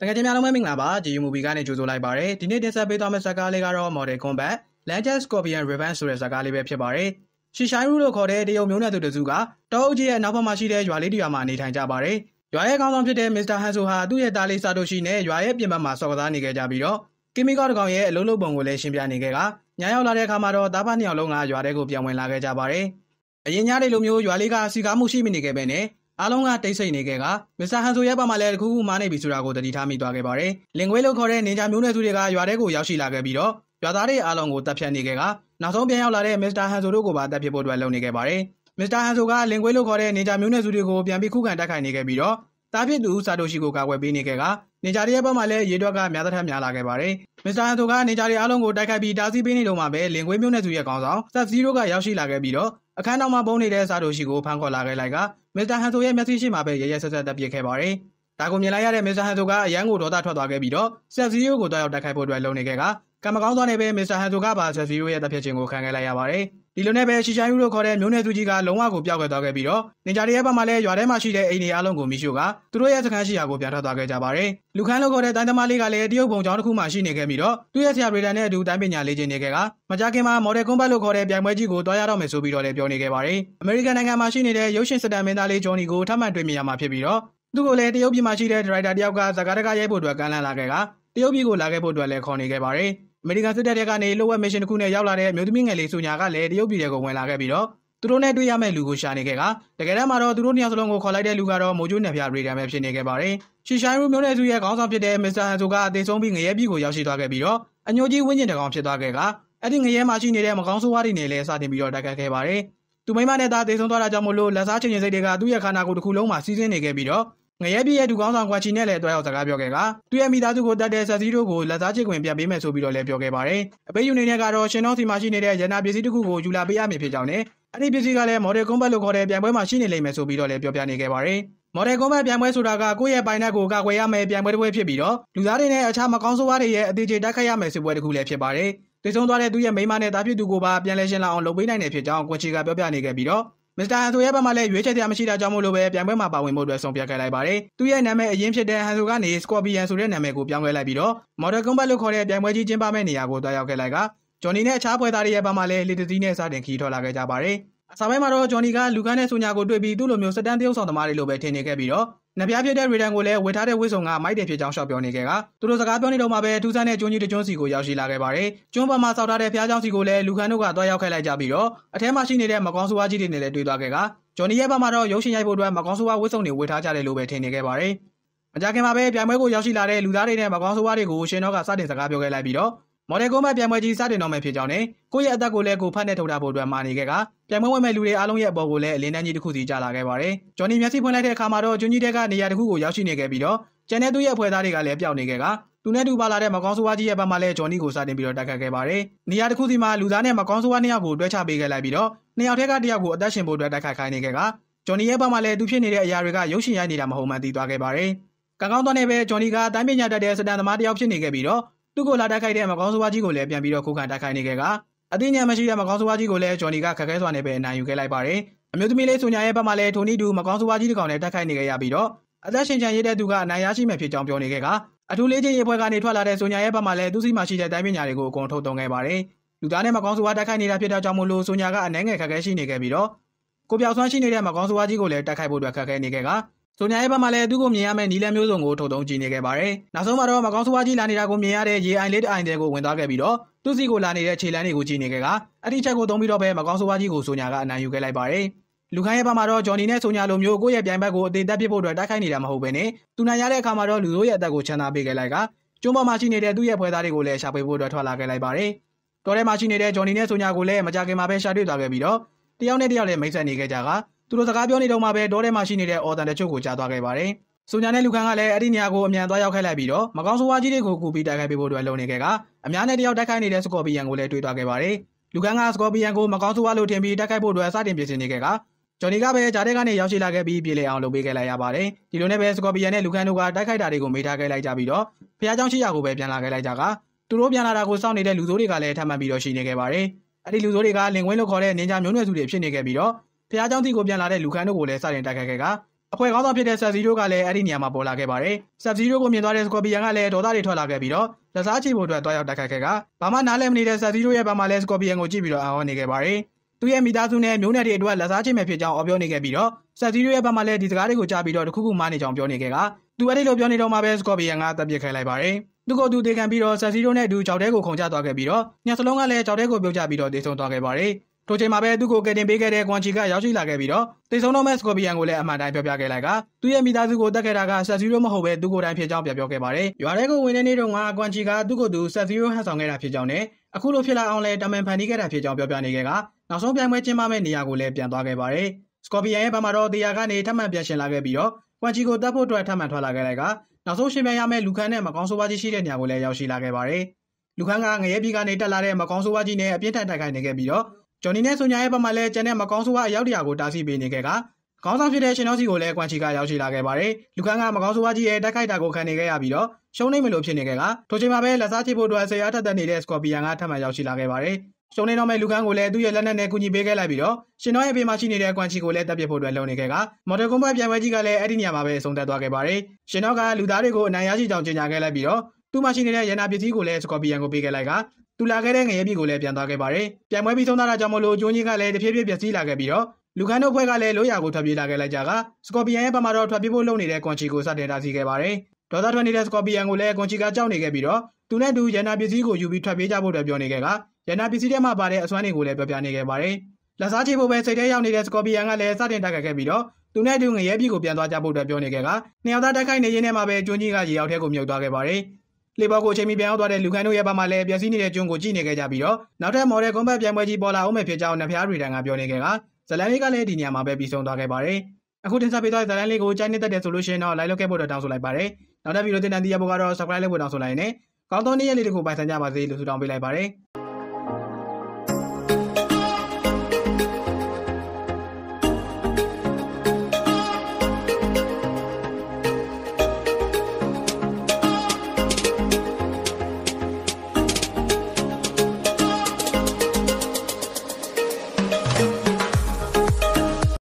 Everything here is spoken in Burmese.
တကယ်ချင်းများလုံးပဲမင်္ဂလာပါဒီ movie ကနေကြိုဆိုလိုက်ပါရယ်ဒီနေ့တင်ဆက်ပေးသွားမယ့်ဇာတ်ကားလေးကတော့ Model Combat Legend Scorpion Revenge ဆိုတဲ့ဇာတ်ကားလေးပဲဖြစ်ပါတယ်ရှီရှိုင်းရူလို့ခေါ်တဲ့တရုတ်မျိုးနွယ်သူတစုကတောအုပ်ကြီးရဲ့နောက်ဘက်မှာရှိတဲ့ရွာလေးတစ်ရွာမှာနေထိုင်ကြပါတယ်ရွာရဲ့ခေါင်းဆောင်ဖြစ်တဲ့ Mr. Han So ဟာသူ့ရဲ့သားလေးစာတိုရှိနဲ့ရွာရဲ့ပြင်ပမှာစော်ကစားနေခဲ့ကြပြီးတော့ကီမီကောတကောင်ရဲ့အလုံးလုံးပုံကိုလည်းရှင်းပြနေခဲ့ကညရောက်လာတဲ့အခါမှာတော့သားဖနှစ်ယောက်လုံးကရွာထဲကိုပြန်ဝင်လာခဲ့ကြပါတယ်အရင်ညတွေလိုမျိုးရွာလေးကစီကားမှုရှိမိနေခဲ့ပဲနဲ့အားလုံးကတိတ်ဆိတ်နေခဲ့ကမစ္စတာဟန်ဆိုရဲ့ဘက်မှာလည်းတခုခုမားနေပြီဆိုတာကိုတတိထားမိသွားခဲ့ပါတယ်။လင်ကွေးလို့ခေါ်တဲ့နင်ဂျာမျိုးနွယ်စုတွေကရွာထဲကိုရောက်ရှိလာခဲ့ပြီးတော့ရွာသားတွေအားလုံးကိုတပ်ဖြတ်နေခဲ့ကနောက်ဆုံးပြန်ရောက်လာတဲ့မစ္စတာဟန်ဆိုတို့ကိုပါတပ်ဖြတ်ဖို့အတွက်လုပ်နေခဲ့ပါတယ်။မစ္စတာဟန်ဆိုကလင်ကွေးလို့ခေါ်တဲ့နင်ဂျာမျိုးနွယ်စုတွေကိုပြန်ပြီးခုခံတိုက်ခိုက်နေခဲ့ပြီးတော့တာပြစ်သူစာတိုရှိကိုကာကွယ်ပေးနေခဲ့ကနင်ဂျာတွေရဲ့ဘက်မှာလည်းရေတွက်ကများသထက်များလာခဲ့ပါတယ်။မစ္စတာဟန်ဆိုကနင်ဂျာတွေအားလုံးကိုတိုက်ခိုက်ပြီးတားဆီးပေးနေတော့မှပဲလင်ကွေးမျိုးနွယ်စုရဲ့ခေါင်းဆောင်ဆက်ဇီရိုကရောက်ရှိလာခဲ့ပြီးတော့အခန်းနောက်မှာပုံနေတဲ့စာတိုရှိကိုဖမ်းခေါ်လာခဲ့လိုက်ကမစ္စတာဟန်ဆိုရဲ့မျက်စိရှိမှပဲရရဆက်ဆက်တပ်ပစ်ခဲ့ပါတယ်။ဒါကိုမြင်လိုက်ရတဲ့မစ္စတာဟန်ဆိုကအရန်ကိုဒေါသထွက်သွားခဲ့ပြီးတော့ဆက်စီယိုကိုတွားရောက်တိုက်ခိုက်ဖို့အတွက်လုံနေခဲ့ကကံမကောင်းသွားနေပဲမစ္စတာဟန်ဆိုကပါဆက်စီယိုရဲ့တပ်ဖြတ်ခြင်းကိုခံခဲ့လိုက်ရပါတယ်။ဒီလိုနဲ့ပဲရှီချိုင်းဦးတို့ခေါ်တဲ့မျိုးနွယ်သူကြီးကလုံးဝကိုပျောက်ကွယ်သွားခဲ့ပြီးတော့နေကြတဲ့ဘက်မှာလည်းရွာထဲမှာရှိတဲ့အိမ်တွေအားလုံးကိုမိရှုကသူတို့ရဲ့စခန်းရှိရာကိုပြန်ထွက်သွားခဲ့ကြပါတယ်။လူခန်းလို့ခေါ်တဲ့တိုင်းသမားလေးကလည်းတရုတ်ဘုံကျောင်းတစ်ခုမှာရှိနေခဲ့ပြီးတော့သူ့ရဲ့ဆရာရေဒန်နဲ့အတူတိုင်းပညာလေ့ကျင့်နေခဲ့ကမကြခင်မှာမော်ဒယ်ကွန်ဘတ်လို့ခေါ်တဲ့ပြိုင်ပွဲကြီးကိုတွားရတော့မယ်ဆိုပြီးတော့လည်းပြောနေခဲ့ပါတယ်။အမေရိကန်နိုင်ငံမှာရှိနေတဲ့ရုပ်ရှင်စတန်မင်းသားလေးဂျွန်နီကိုထပ်မံတွေ့မြင်ရမှာဖြစ်ပြီးတော့သူကိုလည်းတရုတ်ပြည်မှာရှိတဲ့ဒရိုက်တာတယောက်ကဇာကာတကရိုက်ဖို့အတွက်ကမ်းလှမ်းလာခဲ့ကတရုတ်ပြည်ကိုလာခဲ့ဖို့အတွက်လည်းခေါ်နေခဲ့ပါတယ်။အမေရိကန်စစ်တပ်ကနေလိုဝက်မရှင်တစ်ခုနဲ့ရောက်လာတဲ့မျိုးသမီးငယ်လေးဆိုညာကလည်းတရုတ်ပြည်ကိုဝင်လာခဲ့ပြီးတော့သူတို့နဲ့တွေ့ရမယ့်လူကိုရှာနေခဲ့ကတကယ်တမ်းမှာတော့သူတို့နှစ်ယောက်စလုံးကိုခေါ်လိုက်တဲ့လူကတော့မိုဂျိုးနယ်ဖျားရေဒန်ပဲဖြစ်နေခဲ့ပါတယ်။ရှီရှိုင်းရူမျိုးနယ်စုရဲ့ခေါင်းဆောင်ဖြစ်တဲ့မစ္စတာဟန်ဆိုကအသေးဆုံးပြီးငရဲပြည်ကိုရောက်ရှိသွားခဲ့ပြီးတော့အညိုကြီးဝင်းကျင်တကောင်ဖြစ်သွားခဲ့ကအဲ့ဒီငရဲမှာရှိနေတဲ့မကောင်းဆိုးဝါးတွေနဲ့လည်းစတင်ပြီးတော့တိုက်ခတ်ခဲ့ပါတယ်။သူမိမနဲ့သားသေဆုံးသွားတာကြောင့်မို့လို့လက်စားချင်ချင်စိတ်တွေကသူ့ရဲ့ခန္ဓာကိုယ်တစ်ခုလုံးမှာစီးဆင်းနေခဲ့ပြီးတော့ငရဲပြည့်ရဲ့ဒူကောင်းဆောင်ကွာချီနဲ့လည်းတွားရောက်စကားပြောခဲ့ကသူ့ရဲ့မိသားစုကိုတတ်တဲ့ဆက်စည်းတို့ကိုလက်စားချစ်ခွင့်ပြန်ပေးမယ်ဆိုပြီးတော့လည်းပြောခဲ့ပါတယ်။အပိယူနေနဲ့ကတော့ရှင်တော်စီမှာရှိနေတဲ့ရန်နာပစ္စည်းတစ်ခုကိုယူလာပေးရမည်ဖြစ်ကြောင်းနဲ့အဲ့ဒီပစ္စည်းကလည်း model combat လို့ခေါ်တဲ့ပြိုင်ပွဲမှာရှိနေလိမ့်မယ်ဆိုပြီးတော့လည်းပြောပြနေခဲ့ပါတယ်။မော်ဒယ်ကွန်ဘတ်ပြိုင်ပွဲဆိုတာကကိုယ့်ရဲ့ပိုင်နက်ကိုကာကွယ်ရမယ်ပြိုင်ပွဲတစ်ပွဲဖြစ်ပြီးတော့လူသားတွေနဲ့အခြားမကောင်းဆိုးဝါးတွေရဲ့အသေးချေတိုက်ခိုက်ရမယ်စစ်ပွဲတစ်ခုလည်းဖြစ်ပါတယ်။တိုက်ဆုံသွားတဲ့သူရဲ့မိန်းမနဲ့တားဖြစ်သူကိုပါပြန်လဲရှင်းလာအောင်လုပ်ပေးနိုင်တယ်ဖြစ်ကြောင်းကွန်ချီကပြောပြနေခဲ့ပြီးတော့မစ္စတာဟန်ဆိုရဲ့ဘက်မှလည်းရွေးချယ်စရာမရှိတာကြောင့်မို့လို့ပဲပြိုင်ပွဲမှာပါဝင်ဖို့အတွက်ဆုံးဖြတ်ခဲ့လိုက်ပါတယ်။သူ့ရဲ့နာမည်အရင်းဖြစ်တဲ့ဟန်ဆိုကနေ Scorpion ဆိုတဲ့နာမည်ကိုပြောင်းလဲလိုက်ပြီးတော့ Mortal Kombat လို့ခေါ်တဲ့ပြိုင်ပွဲကြီးကျင်းပမယ့်နေရာကိုတွားရောက်ခဲ့လိုက်ကဂျွန်နီနဲ့အခြားဖွဲ့သားတွေရဲ့ဘက်မှလည်းလီတစီနဲ့စတင်ခီးထွက်လာခဲ့ကြပါတယ်။စာပိုင်းမှာတော့ဂျွန်နီကလူကန်းနဲ့ဆိုညာကိုတွေ့ပြီးသူ့လိုမျိုးစတန်တရုပ်ဆောင်သမားတွေလိုပဲထင်နေခဲ့ပြီးတော့နဗျာဖြစ်တဲ့ရေဒန်ကိုလည်းဝေထားတဲ့ဝိဆုံကမိုက်တယ်ဖြစ်ကြောင်းရှော့ပြောနေခဲ့ကသူတို့စကားပြောနေတော့မှပဲထူးဆန်းတဲ့ကျွန်းကြီးတကျွန်းစီကိုရောက်ရှိလာခဲ့ပါတယ်။ကျွန်းပေါ်မှာစောက်ထားတဲ့ဖျားကြောင်စီကိုလည်းလူခန်းတို့ကတွားရောက်ခဲ့လိုက်ကြပြီးတော့အထဲမှာရှိနေတဲ့မကောင်းဆိုးဝါးကြီးတွေနဲ့လည်းတွေ့သွားခဲ့ကဂျွန်နီရဲ့ဘက်မှာတော့ရုပ်ရှင်ရိုက်ဖို့အတွက်မကောင်းဆိုးဝါးဝိဆုံတွေဝေထားကြတယ်လို့ပဲထင်နေခဲ့ပါတယ်။မကြခင်မှာပဲပြိုင်ပွဲကိုရောက်ရှိလာတဲ့လူသားတွေနဲ့မကောင်းဆိုးဝါးတွေကိုရှင်တော့ကစတင်စကားပြောခဲ့လိုက်ပြီးတော့မော်ဒယ်ကုန်းမပြိုင်ပွဲကြီးစတင်တော့မယ်ဖြစ်ကြောင်းနဲ့ကိုယ့်ရဲ့အသက်ကိုလည်းကိုဖတ်နဲ့ထုတ်တာဖို့အတွက်မာနေခဲ့ကပြိုင်ပွဲဝင်မဲ့လူတွေအားလုံးရဲ့အပေါ်ကိုလည်းအလင်းတန်းကြီးတစ်ခုစီကြာလာခဲ့ပါတယ်။ဂျော်နီမျက်စိဖွင့်လိုက်တဲ့အခါမှာတော့ဂျွန်ကြီးတဲကနေရာတစ်ခုကိုရောက်ရှိနေခဲ့ပြီးတော့ကျန်တဲ့သူ့ရဲ့အဖွဲ့သားတွေကလည်းပျောက်နေခဲ့ကသူနဲ့တူပါလာတဲ့မကောင်းဆိုးဝါးကြီးရဲ့ဘက်မှာလည်းဂျော်နီကိုစတင်ပြီးတော့တိုက်ခတ်ခဲ့ပါတယ်။နေရာတစ်ခုစီမှာလူသားနဲ့မကောင်းဆိုးဝါးနှစ်ယောက်ကိုတွဲချပေးခဲ့လိုက်ပြီးတော့နှစ်ယောက်ထဲကတစ်ယောက်ကိုအသက်ရှင်ဖို့အတွက်တိုက်ခတ်ခိုင်းနေခဲ့ကဂျော်နီရဲ့ဘက်မှာလည်းသူဖြစ်နေတဲ့အရာတွေကရုပ်ရှင်ရိုက်နေတာမဟုတ်မှန်သိသွားခဲ့ပါတယ်။ကံကောင်းသောနဲ့ပဲဂျော်နီကအတိုင်းပညာတတ်တဲ့စတန်သမားတစ်ယောက်ဖြစ်နေခဲ့ပြီးတော့သူ့ကိုလာတိုက်ခိုက်တဲ့မကောင်းဆိုးဝါးကြီးကိုလည်းပြန်ပြီးတော့ခုခံတိုက်ခိုက်နေခဲ့ကအသိဉာဏ်မရှိတဲ့မကောင်းဆိုးဝါးကြီးကိုလည်းဂျွန်နီကခက်ခဲစွာနဲ့ပဲအနိုင်ယူခဲ့လိုက်ပါတယ်။အမျိုးသမီးလေးဆိုညာရဲ့ဘက်မှာလည်းထိုနီဒူမကောင်းဆိုးဝါးကြီးတစ်ကောင်နဲ့တိုက်ခိုက်နေခဲ့ရပြီးတော့အသက်ရှင်ချန်ရတဲ့သူကအနိုင်ရရှိမယ်ဖြစ်ကြောင်းပြောနေခဲ့ကအထူးလေးချင်းရေဖွဲ့ကနေထွက်လာတဲ့ဆိုညာရဲ့ဘက်မှာလည်းသူ့စီမှာရှိတဲ့တိုင်းပညာတွေကိုအကုန်ထုတ်သွင်းခဲ့ပါတယ်။လူသားနဲ့မကောင်းဆိုးဝါးတိုက်ခိုက်နေတာဖြစ်တဲ့ကြောင့်မို့လို့ဆိုညာကအနှဲငယ်ခက်ခဲရှိနေခဲ့ပြီးတော့ကိုပြောက်ဆွမ်းရှိနေတဲ့မကောင်းဆိုးဝါးကြီးကိုလည်းတိုက်ခိုက်ဖို့အတွက်ခက်ခဲနေခဲ့ကဆိုညာရဲ့ဘက်မှာလည်းသူ့ကိုမြင်ရမယ့်နီလန်မျိုးစုံကိုထုတ်သုံးကြည့်နေခဲ့ပါတယ်။နောက်ဆုံးမှာတော့မကောင်းစွားကြီးလာနေတာကိုမြင်ရတဲ့ရေအိုင်လေးတအိုင်တဲ့ကိုဝင်သွားခဲ့ပြီးတော့သူ့စီကိုလာနေတဲ့ခြေလမ်းတွေကိုကြည့်နေခဲ့ကအဲ့ဒီချက်ကိုသုံးပြီးတော့ပဲမကောင်းစွားကြီးကိုဆိုညာကအနိုင်ယူခဲ့လိုက်ပါတယ်။လူခိုင်းရဲ့ဘက်မှာတော့ဂျော်နီနဲ့ဆိုညာလိုမျိုးကိုယ့်ရဲ့ပြိုင်ဘက်ကိုအသေးသက်ပြစ်ဖို့အတွက်တိုက်ခိုက်နေတာမဟုတ်ဘဲနဲ့သူနိုင်ရတဲ့အခါမှာတော့လူတို့ရဲ့အသက်ကိုချမ်းသာပေးခဲ့လိုက်ကကျွန်းပေါ်မှာရှိနေတဲ့သူ့ရဲ့ဖွဲသားတွေကိုလည်းရှာဖွေဖို့အတွက်ထွက်လာခဲ့လိုက်ပါတယ်။တော်ထဲမှာရှိနေတဲ့ဂျော်နီနဲ့ဆိုညာကိုလည်းမကြခင်မှာပဲရှာတွေ့သွားခဲ့ပြီးတော့တယောက်နဲ့တယောက်လည်းမိတ်ဆက်နေခဲ့ကြတာသူတို့စကားပြောနေတော့မှပဲဒေါ်ထဲမှာရှိနေတဲ့အော်တန်တချို့ကိုကြားသွားခဲ့ပါတယ်။ဆိုညာနဲ့လူခန်းကလည်းအဲ့ဒီနေရာကိုအမြန်သွားရောက်ခဲ့လိုက်ပြီးတော့မကောင်းဆိုးဝါးကြီးတွေကိုကူပြီးတိုက်ခိုက်ပေးဖို့အတွက်လုံနေခဲ့ကအများနဲ့တယောက်တိုက်ခိုက်နေတဲ့စကော်ပီယန်ကိုလည်းတွေးသွားခဲ့ပါတယ်။လူခန်းကစကော်ပီယန်ကိုမကောင်းဆိုးဝါးလို့ထင်ပြီးတိုက်ခိုက်ဖို့အတွက်စတင်ပြင်ဆင်နေခဲ့ကဂျော်နီကပဲဂျားတဲ့ကနေရောက်ရှိလာခဲ့ပြီးပြည်လည်အောင်လုပ်ပေးခဲ့လိုက်ရပါတယ်။ဒီလိုနဲ့ပဲစကော်ပီယန်နဲ့လူခန်းတို့ကတိုက်ခိုက်တာတွေကိုမေးထားခဲ့လိုက်ကြပြီးတော့ဖျားเจ้าရှိရာကိုပဲပြန်လာခဲ့လိုက်ကြကသူတို့ပြန်လာတာကိုစောင့်နေတဲ့လူဆိုးတွေကလည်းထပ်မံပြီးတော့ရှိနေခဲ့ပါတယ်။အဲ့ဒီလူဆိုးတွေကလင်ကွင်းလို့ခေါ်တဲ့နင်ဂျာမျိုးနွယ်စုတွေဖြစ်နေခဲ့ပြီးတော့ဖះเจ้าစီကိုပြန်လာတဲ့လူခန်းတို့ကိုလည်းစတင်တိုက်ခိုက်ခဲ့တာအဖွဲ့ခေါင်းဆောင်ဖြစ်တဲ့ဆက်ဇီရိုကလည်းအဲ့ဒီနေရာမှာပေါ်လာခဲ့ပါတယ်။ဆက်ဇီရိုကိုမြင်သွားတဲ့စကော်ပီယန်ကလည်းဒေါသတွေထွက်လာခဲ့ပြီးတော့လက်စားချေဖို့အတွက်တွားရောက်တိုက်ခိုက်ခဲ့ကဘာမှနားလည်မနေတဲ့ဆက်ဇီရိုရဲ့ဘာမှလည်းစကော်ပီယန်ကိုကြည့်ပြီးတော့အာဟောနေခဲ့ပါတယ်။သူ့ရဲ့မိသားစုနဲ့မျိုးနွယ်တွေအတွက်လက်စားချေမဲ့ဖြစ်ကြောင်းအော်ပြောနေခဲ့ပြီးတော့ဆက်ဇီရိုရဲ့ဘာမှလည်းဒီစကားတွေကိုကြားပြီးတော့တခုခုမှားနေကြောင်းပြောနေခဲ့ကသူအဲ့ဒီလိုပြောနေတော့မှပဲစကော်ပီယန်ကတပ်ပစ်ခဲလိုက်ပါတယ်။သူကသူတေခံပြီးတော့ဆက်ဇီရိုနဲ့အတူကြောက်တဲကိုခုန်ချသွားခဲ့ပြီးတော့ညစလုံးကလည်းကြောက်တဲကိုပြုတ်ချပြီးတော့တေဆုံသွားခဲ့ပါတယ်။ထိုချိန်မှာပဲသူ့ကိုကယ်တင်ပေးခဲ့တဲ့ကွန်ချီကရောက်ရှိလာခဲ့ပြီးတော့တေဆုံးတော့မဲ့စကော်ပီယန်ကိုလည်းအမှန်တိုင်းပြောပြခဲ့လိုက်ကသူ့ရဲ့မိသားစုကိုတတ်ခဲ့တာကဆက်စီရိုမဟုတ်ပဲသူ့ကိုယ်တိုင်ဖြစ်ကြောင်းပြပြောခဲ့ပါတယ်။ရွာထဲကိုဝင်တဲ့နေ့တုန်းကကွန်ချီကသူ့ကိုယ်သူဆက်စီရိုဟန်ဆောင်ခဲ့တာဖြစ်ကြောင်းနဲ့အခုလိုဖြစ်လာအောင်လည်းတာမန်ဖန်တီးခဲ့တာဖြစ်ကြောင်းပြောပြနေခဲ့ကနောက်ဆုံးပြိုင်ပွဲကျင်းပမယ့်နေရာကိုလည်းပြန်သွားခဲ့ပါတယ်။စကော်ပီယန်ရဲ့ဘက်မှာတော့တေယာကနေထပ်မံပြန်ရှင်လာခဲ့ပြီးတော့ကွန်ချီကိုတတ်ဖို့အတွက်ထပ်မံထွက်လာခဲ့လိုက်ကနောက်ဆုံးရှင်ပြန်ရမယ့်လူခန်းနဲ့မကောင်းဆိုးပါးကြီးရှိတဲ့နေရာကိုလည်းရောက်ရှိလာခဲ့ပါတယ်။လူခန်းကငရဲပြည်ကနေတက်လာတဲ့မကောင်းဆိုးဝါးကြီးနဲ့အပြင်းထန်တိုက်ခိုက်နေခဲ့ပြီးတော့ဂျွန်နီနဲ့ဆိုညာရဲ့ဘက်မှာလည်းကျန်တဲ့မကောင်းဆိုးဝါးအရောက်တရာကိုတားဆီးပေးနေခဲ့ကခေါင်းဆောင်ဖြစ်တဲ့ရှင်တော်စီကိုလည်းကွမ်ချီကရောက်ရှိလာခဲ့ပါတယ်။လူခန်းကမကောင်းဆိုးဝါးကြီးရဲ့တိုက်ခိုက်တာကိုခံနေခဲ့ရပြီးတော့ရှုံးနိမ့်မလို့ဖြစ်နေခဲ့ကထိုချိန်မှာပဲလက်စားချဖို့အတွက်ဆရာထက်တက်နေတဲ့စကော်ပီယန်ကထပ်မံရောက်ရှိလာခဲ့ပါတယ်။ရှုံးနိမ့်တော့မဲ့လူခန်းကိုလည်းသူ့ရဲ့လက်နက်နဲ့ကူညီပေးခဲ့လိုက်ပြီးတော့ရှင်တော်ရဲ့ဘေးမှာရှိနေတဲ့ကွမ်ချီကိုလည်းတပ်ပစ်ဖို့အတွက်လုပ်နေခဲ့ကမော်ဒယ်ကွန်ဘတ်ပြိုင်ပွဲကြီးကလည်းအဲ့ဒီနေရာမှာပဲအဆုံးသတ်သွားခဲ့ပါတယ်။ရှင်တော်ကလူသားတွေကိုအနိုင်ရရှိကြောင်းကြေညာခဲ့လိုက်ပြီးတော့သူ့မှာရှိနေတဲ့ရန်နာပစ္စည်းကိုလည်းစကော်ပီယန်ကိုပေးခဲ့လိုက်ကသူလာခဲ့တဲ့ငရဲပြည်ကိုလည်းပြန်သွားခဲ့ပါတယ်။ပြိုင်ပွဲပြီးဆုံးသွားတာကြောင့်မို့လို့ဂျွန်ကြီးကလည်းတဖြည်းဖြည်းပျက်စီးလာခဲ့ပြီးတော့လူခန်းတို့ဖွဲ့ကလည်းလိုရာကိုထွက်ပြေးလာခဲ့လိုက်ကြကစကော်ပီယန်ရဲ့ဘက်မှာတော့ထွက်ပြေးဖို့လုပ်နေတဲ့ကွန်ချီကိုစတင်တားဆီးခဲ့ပါတယ်။ဒေါသထွက်နေတဲ့စကော်ပီယန်ကိုလည်းကွန်ချီကကြောက်နေခဲ့ပြီးတော့သူနဲ့တူရန်နာပစ္စည်းကိုယူပြီးထွက်ပြေးကြဖို့တပြောနေခဲ့ကရန်နာပစ္စည်းထဲမှာပါတဲ့အစွမ်းတွေကိုလည်းပြောပြနေခဲ့ပါတယ်။လက်စားချေဖို့ပဲစိတ်ထဲရောက်နေတဲ့စကော်ပီယန်ကလည်းစတင်တိုက်ခိုက်ခဲ့ပြီးတော့သူနဲ့တူငရဲပြည်ကိုပြန်သွားကြဖို့တပြောနေခဲ့ကနှစ်ယောက်သားတိုက်ခိုက်နေရင်းထဲမှာပဲကျွန်းကြီးကရေရောက်ထဲကိုမြုပ်သွားခဲ့ပါတယ်။လေဘောကိုအချိန်မီပြန်ရောက်သွားတဲ့လူခိုင်တို့ရဲ့ဘက်မှာလည်းပြန်စည်းနေတဲ့ကျွန်းကိုကြည့်နေခဲ့ကြပြီးတော့နောက်ထပ်မော်ဒယ်ကွန်ဘတ်ပြိုင်ပွဲကြီးပေါ်လာအောင်ပဲဖြစ်ကြောင်းနဖျားရီတန်ကပြောနေခဲ့တာဇလန်လေးကလည်းဒီနေရာမှာပဲပြီးဆုံးသွားခဲ့ပါတယ်အခုတင်ဆက်ပေးသွားတဲ့ဇာတ်လမ်းလေးကိုကြိုက်နေတတ်တယ်ဆိုလို့ရှိရင်တော့ like လုပ်ခဲ့ဖို့တောင်းဆိုလိုက်ပါတယ်။နောက်ထပ်ဗီဒီယိုတင်တဲ့ဒီရဘုတ်ကတော့ subscribe လုပ်ဖို့တောင်းဆိုလိုက်ရင်လည်းကောင်းသောနေ့ရက်လေးတွေကိုပိုင်ဆိုင်ကြပါစေလို့ဆုတောင်းပေးလိုက်ပါတယ်။